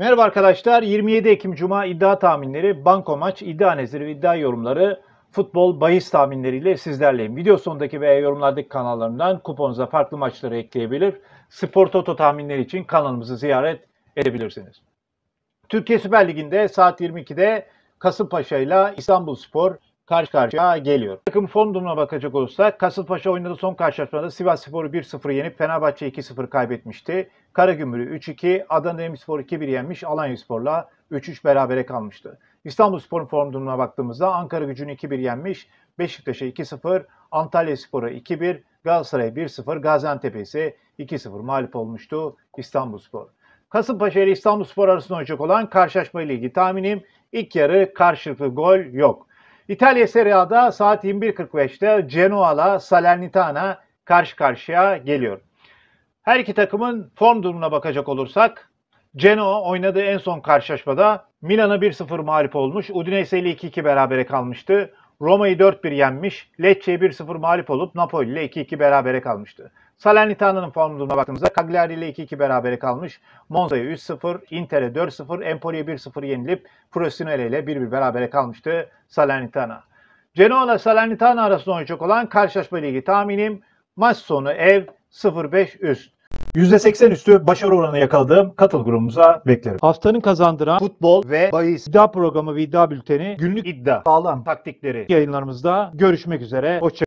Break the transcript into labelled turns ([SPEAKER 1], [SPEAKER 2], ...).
[SPEAKER 1] Merhaba arkadaşlar. 27 Ekim Cuma iddia tahminleri, banko maç, iddia nezir ve iddia yorumları, futbol, bahis tahminleriyle sizlerleyim. Video sonundaki veya yorumlardaki kanallarından kuponunuza farklı maçları ekleyebilir. Spor Toto tahminleri için kanalımızı ziyaret edebilirsiniz. Türkiye Süper Ligi'nde saat 22'de Kasımpaşa ile İstanbul Spor karşı karşıya geliyor. Takım form durumuna bakacak olursak Kasımpaşa oynadığı son karşılaşmada Sivas Spor'u 1-0 yenip Fenerbahçe 2-0 kaybetmişti. Karagümrük 3-2, Adana Demirspor 2-1 yenmiş, Sporla 3-3 berabere kalmıştı. İstanbul Spor'un form durumuna baktığımızda Ankara gücünü 2-1 yenmiş, Beşiktaş'a 2-0, Antalya Spor'a 2-1, Galatasaray 1-0, Gaziantep'e ise 2-0 mağlup olmuştu İstanbul Spor. Kasımpaşa ile İstanbul Spor arasında olacak olan karşılaşma ile ilgili tahminim ilk yarı karşılıklı gol yok. İtalya Serie A'da saat 21.45'te Genoa'la Salernitana karşı karşıya geliyor. Her iki takımın form durumuna bakacak olursak Genoa oynadığı en son karşılaşmada Milan'a 1-0 mağlup olmuş. Udinese ile 2-2 berabere kalmıştı. Roma'yı 4-1 yenmiş, Lecce'ye 1-0 mağlup olup Napoli ile 2-2 berabere kalmıştı. Salernitana'nın form durumuna baktığımızda Cagliari ile 2-2 berabere kalmış, Monza'ya 3-0, Inter'e 4-0, Empoli'ye 1-0 yenilip Frosinone ile 1-1 berabere kalmıştı Salernitana. Genoa ile Salernitana arasında oynayacak olan karşılaşma ligi tahminim maç sonu ev 0-5 üst. %80 üstü başarı oranı yakaladığım katıl grubumuza beklerim. Haftanın kazandıran futbol ve bahis iddia programı ve iddia bülteni günlük iddia sağlam taktikleri yayınlarımızda görüşmek üzere. Hoşçakalın.